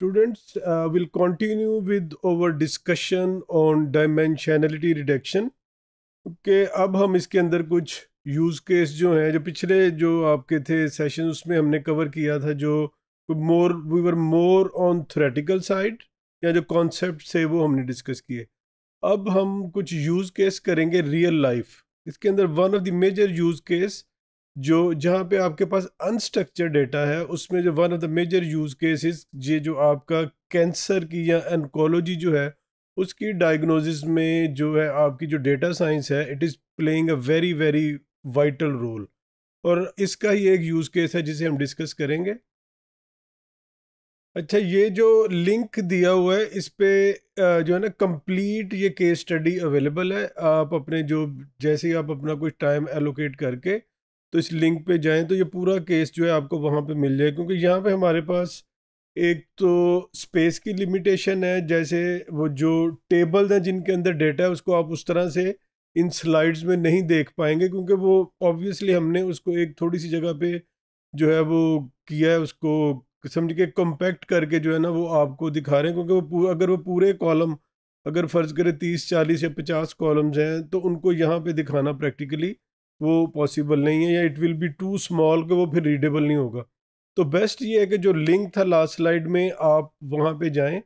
Students, uh, will continue with our discussion on dimensionality reduction. Okay, अब हम इसके अंदर कुछ यूज़ केस जो हैं जो पिछले जो आपके थे सेशन उसमें हमने कवर किया था जो more we were more on theoretical side या जो कॉन्सेप्ट से वो हमने डिस्कस किए अब हम कुछ यूज़ केस करेंगे रियल लाइफ इसके अंदर one of the major use case जो जहाँ पे आपके पास अनस्ट्रक्चर डेटा है उसमें जो one of the major use cases ये जो आपका कैंसर की या एनकोलॉजी जो है उसकी डायग्नोसिस में जो है आपकी जो डेटा साइंस है it is playing a very very vital role और इसका ही एक यूज़ केस है जिसे हम डिस्कस करेंगे अच्छा ये जो लिंक दिया हुआ है इस पर जो है ना कंप्लीट ये केस स्टडी अवेलेबल है आप अपने जो जैसे ही आप अपना कुछ टाइम एलोकेट करके तो इस लिंक पे जाएं तो ये पूरा केस जो है आपको वहाँ पे मिल जाए क्योंकि यहाँ पे हमारे पास एक तो स्पेस की लिमिटेशन है जैसे वो जो टेबल हैं जिनके अंदर डेटा है उसको आप उस तरह से इन स्लाइड्स में नहीं देख पाएंगे क्योंकि वो ऑब्वियसली हमने उसको एक थोड़ी सी जगह पे जो है वो किया है उसको समझ के कम्पैक्ट करके जो है ना वो आपको दिखा रहे हैं क्योंकि वो अगर वो पूरे कॉलम अगर फ़र्ज़ करें तीस चालीस या पचास कॉलम्स हैं तो उनको यहाँ पे दिखाना प्रैक्टिकली वो पॉसिबल नहीं है या it will be too small कि वो फिर रीडेबल नहीं होगा तो बेस्ट ये है कि जो लिंक था लास्ट स्लाइड में आप वहाँ पे जाएं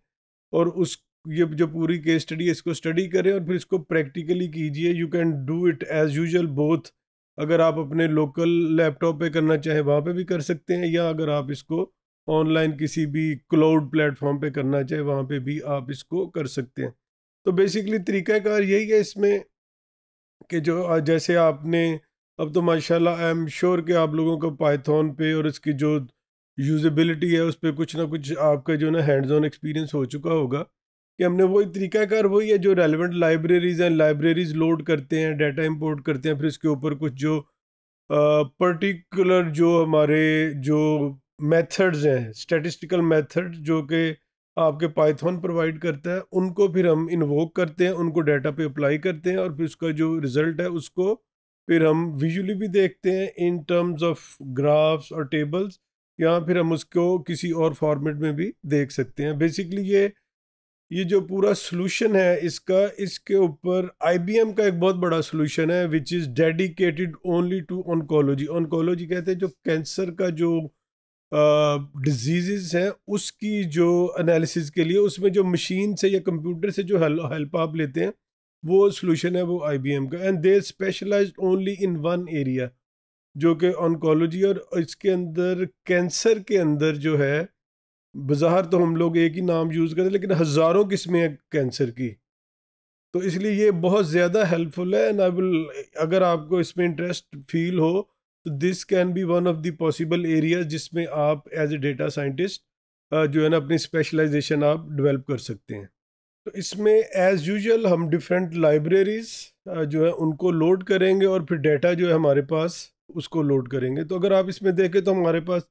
और उस ये जो पूरी केस स्टडी है इसको स्टडी करें और फिर इसको प्रैक्टिकली कीजिए you can do it as usual both अगर आप अपने लोकल लैपटॉप पे करना चाहें वहाँ पे भी कर सकते हैं या अगर आप इसको ऑनलाइन किसी भी क्लाउड प्लेटफॉर्म पर करना चाहें वहाँ पर भी आप इसको कर सकते हैं तो बेसिकली तरीक़ाकार यही है इसमें कि जो जैसे आपने अब तो माशाल्लाह आई एम श्योर कि आप लोगों को पाइथन पे और इसकी जो यूजेबिलिटी है उस पर कुछ ना कुछ आपका जो ना हैंड्स ऑन एक्सपीरियंस हो चुका होगा कि हमने वही तरीकाकार वही है जो रेलिवेंट लाइब्रेरीज़ हैं लाइब्रेरीज़ लोड करते हैं डाटा इंपोर्ट करते हैं फिर इसके ऊपर कुछ जो पर्टिकुलर जो हमारे जो मेथड्स हैं स्टेटिस्टिकल मेथड जो कि आपके पाइथन प्रोवाइड करता है उनको फिर हम इन्वोक करते हैं उनको डाटा पे अप्लाई करते हैं और फिर उसका जो रिज़ल्ट है उसको फिर हम विजुअली भी देखते हैं इन टर्म्स ऑफ ग्राफ्स और टेबल्स या फिर हम उसको किसी और फॉर्मेट में भी देख सकते हैं बेसिकली ये ये जो पूरा सोल्यूशन है इसका इसके ऊपर आई का एक बहुत बड़ा सोल्यूशन है which is dedicated only to oncology oncology कहते हैं जो कैंसर का जो डिजीज़ हैं उसकी जो एनालिसिस के लिए उसमें जो मशीन से या कंप्यूटर से जो हेल्प आप लेते हैं वो सोल्यूशन है वो आई बी एम का and they specialize only in one area जो कि ऑनकोलॉजी और इसके अंदर कैंसर के अंदर जो है बाजार तो हम लोग एक ही नाम यूज़ करते हैं लेकिन हज़ारों किस्में हैं कैंसर की तो इसलिए ये बहुत ज़्यादा हेल्पफुल है एंड आई विल अगर आपको इसमें इंटरेस्ट फील हो तो this can be one of the possible area जिसमें आप एज ए डेटा साइंटिस्ट जो है ना अपनी स्पेशलाइजेशन आप डेवलप कर सकते हैं तो इसमें एज़ यूजल हम डिफरेंट लाइब्रेरीज़ जो है उनको लोड करेंगे और फिर डेटा जो है हमारे पास उसको लोड करेंगे तो अगर आप इसमें देखें तो हमारे पास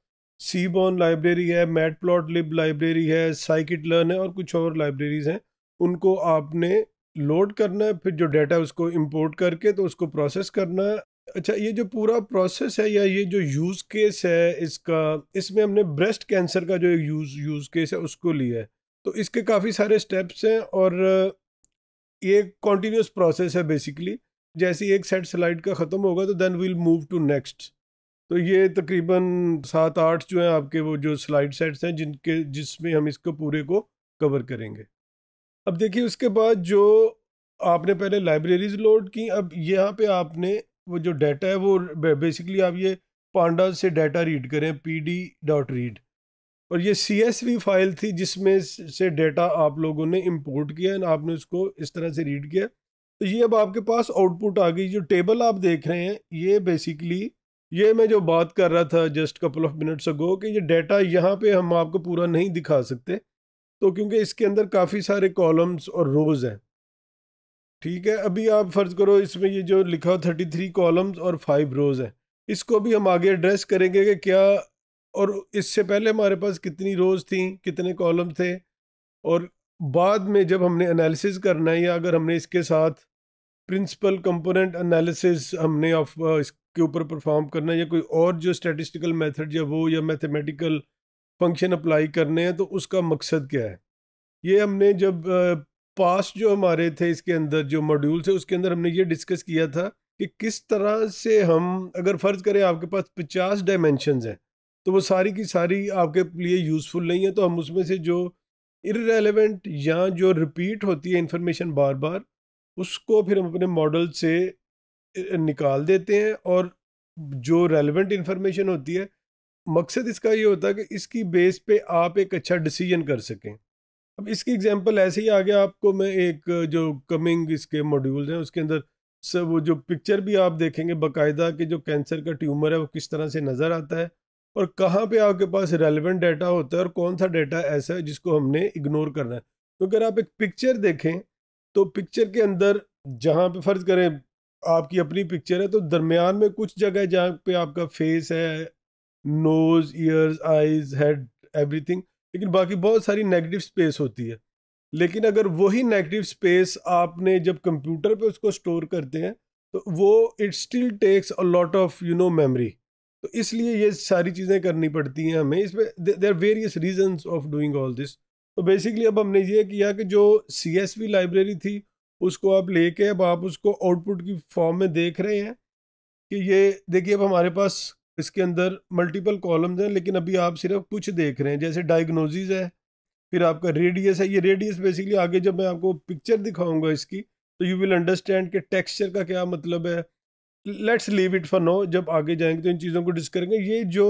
बॉन लाइब्रेरी है मैट प्लॉट लिब लाइब्रेरी है साइकिट लर्न है और कुछ और लाइब्रेरीज़ हैं उनको आपने लोड करना है फिर जो डेटा उसको इंपोर्ट करके तो उसको प्रोसेस करना है अच्छा ये जो पूरा प्रोसेस है या ये जो यूज़ केस है इसका इसमें हमने ब्रेस्ट कैंसर का जो यूज़ यूज़ केस है उसको लिया है तो इसके काफ़ी सारे स्टेप्स हैं और ये कॉन्टीन्यूस प्रोसेस है बेसिकली जैसे एक सेट स्लाइड का ख़त्म होगा तो then we'll move to next तो ये तकरीबन सात आठ जो हैं आपके वो जो स्लाइड सेट्स हैं जिनके जिसमें हम इसको पूरे को कवर करेंगे अब देखिए उसके बाद जो आपने पहले लाइब्रेरीज लोड की अब यहाँ पे आपने वो जो डाटा है वो बेसिकली आप ये पांडा से डाटा रीड करें पी डी डॉट रीड और ये सी एस वी फाइल थी जिसमें से डाटा आप लोगों ने इम्पोर्ट किया एंड आपने उसको इस तरह से रीड किया तो ये अब आपके पास आउटपुट आ गई जो टेबल आप देख रहे हैं ये बेसिकली ये मैं जो बात कर रहा था just couple of minutes ago कि ये डाटा यहाँ पे हम आपको पूरा नहीं दिखा सकते तो क्योंकि इसके अंदर काफ़ी सारे कॉलम्स और रोज़ हैं ठीक है अभी आप फर्ज करो इसमें ये जो लिखा थर्टी थ्री कॉलम्स और फाइव रोज है इसको भी हम आगे एड्रेस करेंगे कि क्या और इससे पहले हमारे पास कितनी रोज थी कितने कॉलम थे और बाद में जब हमने एनालिसिस करना है या अगर हमने इसके साथ प्रिंसिपल कंपोनेंट एनालिसिस हमने ऑफ इसके ऊपर परफॉर्म करना है या कोई और जो स्टैटिस्टिकल मेथड या वो या मैथमेटिकल फंक्शन अप्लाई करने हैं तो उसका मकसद क्या है ये हमने जब पास जो हमारे थे इसके अंदर जो मॉड्यूल थे उसके अंदर हमने ये डिस्कस किया था कि किस तरह से हम अगर फ़र्ज़ करें आपके पास पचास डायमेंशन हैं तो वो सारी की सारी आपके लिए यूज़फुल नहीं है तो हम उसमें से जो इरेलीवेंट या जो रिपीट होती है इन्फॉर्मेशन बार बार उसको फिर हम अपने मॉडल से निकाल देते हैं और जो रेलिवेंट इन्फॉर्मेशन होती है मकसद इसका ये होता है कि इसकी बेस पे आप एक अच्छा डिसीजन कर सकें अब इसकी एग्जांपल ऐसे ही आ गया आपको मैं एक जो कमिंग इसके मॉड्यूल्स हैं उसके अंदर सब वो जो पिक्चर भी आप देखेंगे बाकायदा कि जो कैंसर का ट्यूमर है वो किस तरह से नज़र आता है और कहाँ पे आपके पास रेलिवेंट डाटा होता है और कौन सा डाटा ऐसा है जिसको हमने इग्नोर करना है तो अगर आप एक पिक्चर देखें तो पिक्चर के अंदर जहाँ पे फ़र्ज़ करें आपकी अपनी पिक्चर है तो दरमियान में कुछ जगह है जहाँ पे आपका फेस है nose ears eyes head everything लेकिन बाकी बहुत सारी नेगेटिव स्पेस होती है लेकिन अगर वही नेगेटिव स्पेस आपने जब कंप्यूटर पे उसको स्टोर करते हैं तो वो it still takes a lot of you know memory तो इसलिए ये सारी चीज़ें करनी पड़ती हैं हमें इसमें there are various reasons of doing all this तो बेसिकली अब हमने ये किया कि जो सी लाइब्रेरी थी उसको आप लेके अब आप उसको आउटपुट की फॉर्म में देख रहे हैं कि ये देखिए अब हमारे पास इसके अंदर मल्टीपल कॉलम्स हैं लेकिन अभी आप सिर्फ कुछ देख रहे हैं जैसे डायग्नोजिस है फिर आपका रेडियस है ये रेडियस बेसिकली आगे जब मैं आपको पिक्चर दिखाऊंगा इसकी तो यू विल अंडरस्टैंड कि टेक्सचर का क्या मतलब है let's leave it for now जब आगे जाएंगे तो इन चीज़ों को डिस्क करेंगे ये जो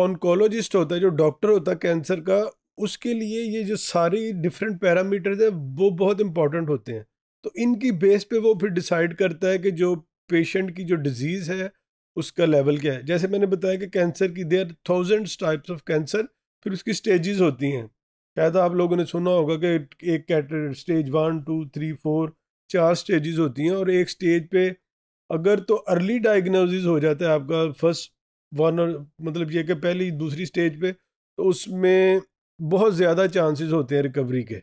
ऑनकोलॉजिस्ट होता है जो डॉक्टर होता है कैंसर का उसके लिए ये जो सारी डिफरेंट पैरामीटर्स हैं वो बहुत इंपॉर्टेंट होते हैं तो इनकी बेस पे वो फिर डिसाइड करता है कि जो पेशेंट की जो डिजीज़ है उसका लेवल क्या है जैसे मैंने बताया कि कैंसर की there thousands types of cancer फिर उसकी स्टेजेस होती हैं शायद आप लोगों ने सुना होगा कि एक कैट stage one two three four चार स्टेजेस होती हैं और एक स्टेज पे अगर तो अर्ली डायग्नोसिस हो जाता है आपका फर्स्ट वन और मतलब ये कि पहली दूसरी स्टेज पे तो उसमें बहुत ज़्यादा चांसेस होते हैं रिकवरी के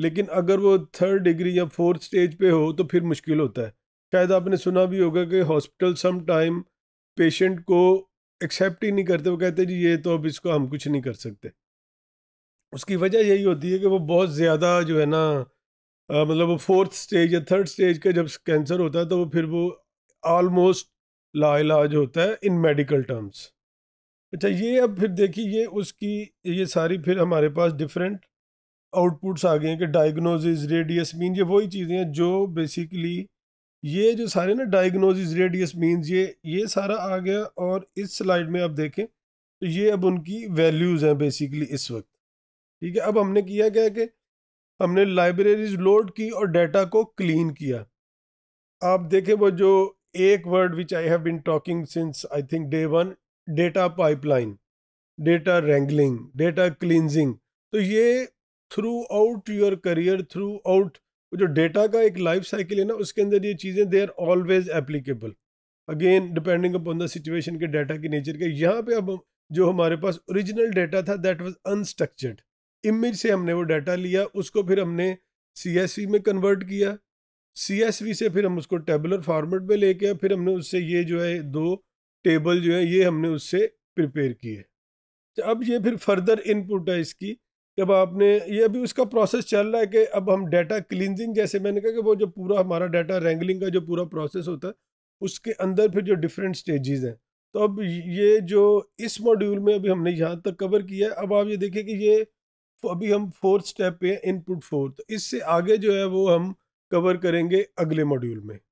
लेकिन अगर वो थर्ड डिग्री या फोर्थ स्टेज पे हो तो फिर मुश्किल होता है शायद आपने सुना भी होगा कि हॉस्पिटल सम टाइम पेशेंट को एक्सेप्ट ही नहीं करते वो कहते जी ये तो अब इसको हम कुछ नहीं कर सकते उसकी वजह यही होती है कि वो बहुत ज़्यादा जो है ना मतलब वो फोर्थ स्टेज या थर्ड स्टेज का जब कैंसर होता है तो वो फिर वो ऑलमोस्ट लाइलाज होता है इन मेडिकल टर्म्स अच्छा ये अब फिर देखिए ये उसकी ये सारी फिर हमारे पास डिफरेंट आउटपुट्स आ गए हैं कि डायग्नोसिस रेडियस मीन ये वही चीज़ें हैं जो बेसिकली ये जो सारे ना डायग्नोजिस रेडियस मीन्स ये ये सारा आ गया और इस स्लाइड में आप देखें तो ये अब उनकी वैल्यूज़ हैं बेसिकली इस वक्त ठीक है अब हमने किया क्या कि हमने लाइब्रेरीज लोड की और डाटा को क्लीन किया आप देखें वो जो एक word which I have been talking since I think day one data pipeline data wrangling data cleansing तो ये throughout your career throughout वो जो डेटा का एक लाइफ साइकिल है ना उसके अंदर ये चीज़ें they are always applicable again depending upon the situation के डाटा के नेचर के यहाँ पे अब जो हमारे पास ओरिजिनल डाटा था दैट वाज अनस्ट्रक्चर्ड इमेज से हमने वो डेटा लिया उसको फिर हमने सी में कन्वर्ट किया सी से फिर हम उसको टेबलर फॉर्मेट में लेके आए फिर हमने उससे ये जो है दो टेबल जो है ये हमने उससे प्रिपेयर किए तो अब ये फिर फर्दर इनपुट है इसकी जब आपने ये अभी उसका प्रोसेस चल रहा है कि अब हम डाटा क्लिनजिंग जैसे मैंने कहा कि वो जो पूरा हमारा डाटा रेंगलिंग का जो पूरा प्रोसेस होता है उसके अंदर फिर जो डिफरेंट स्टेजेस हैं तो अब ये जो इस मॉड्यूल में अभी हमने यहाँ तक कवर किया है अब आप ये देखें कि ये अभी हम फोर्थ स्टेप पे हैं इनपुट फोर तो इससे आगे जो है वो हम कवर करेंगे अगले मॉड्यूल में